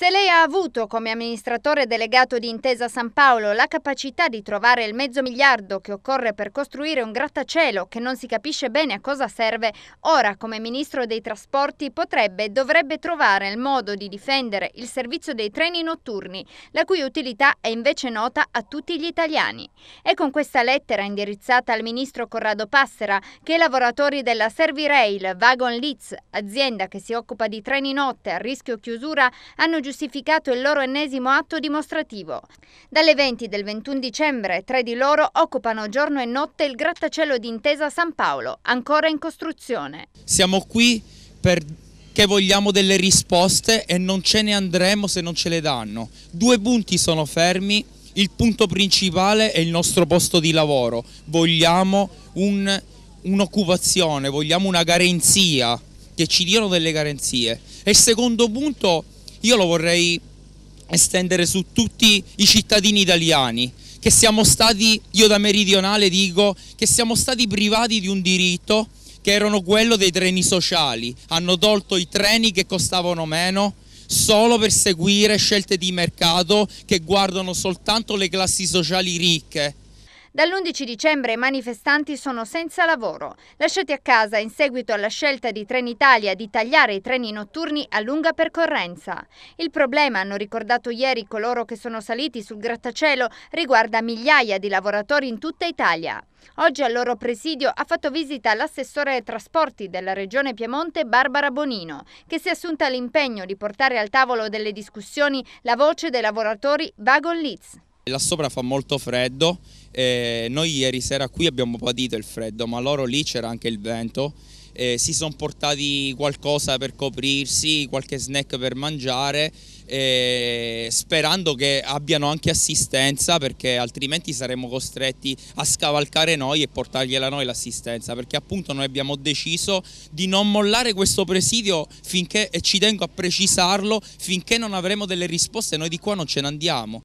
Se lei ha avuto come amministratore delegato di Intesa San Paolo la capacità di trovare il mezzo miliardo che occorre per costruire un grattacielo che non si capisce bene a cosa serve, ora come ministro dei trasporti potrebbe e dovrebbe trovare il modo di difendere il servizio dei treni notturni, la cui utilità è invece nota a tutti gli italiani. È con questa lettera indirizzata al ministro Corrado Passera che i lavoratori della Servirail Wagon Litz, azienda che si occupa di treni notte a rischio chiusura, hanno giustificato il loro ennesimo atto dimostrativo. Dalle 20 del 21 dicembre, tre di loro occupano giorno e notte il grattacielo d'intesa San Paolo, ancora in costruzione. Siamo qui perché vogliamo delle risposte e non ce ne andremo se non ce le danno. Due punti sono fermi, il punto principale è il nostro posto di lavoro. Vogliamo un'occupazione, un vogliamo una garanzia, che ci diano delle garanzie. E il secondo punto io lo vorrei estendere su tutti i cittadini italiani, che siamo stati, io da meridionale dico, che siamo stati privati di un diritto che erano quello dei treni sociali, hanno tolto i treni che costavano meno solo per seguire scelte di mercato che guardano soltanto le classi sociali ricche. Dall'11 dicembre i manifestanti sono senza lavoro, lasciati a casa in seguito alla scelta di Trenitalia di tagliare i treni notturni a lunga percorrenza. Il problema, hanno ricordato ieri coloro che sono saliti sul grattacielo, riguarda migliaia di lavoratori in tutta Italia. Oggi al loro presidio ha fatto visita l'assessore ai trasporti della Regione Piemonte Barbara Bonino, che si è assunta l'impegno di portare al tavolo delle discussioni la voce dei lavoratori Vagon Leeds. Là sopra fa molto freddo, eh, noi ieri sera qui abbiamo patito il freddo, ma loro lì c'era anche il vento. Eh, si sono portati qualcosa per coprirsi, qualche snack per mangiare, eh, sperando che abbiano anche assistenza perché altrimenti saremmo costretti a scavalcare noi e portargliela noi l'assistenza perché appunto noi abbiamo deciso di non mollare questo presidio finché, e ci tengo a precisarlo, finché non avremo delle risposte noi di qua non ce ne andiamo.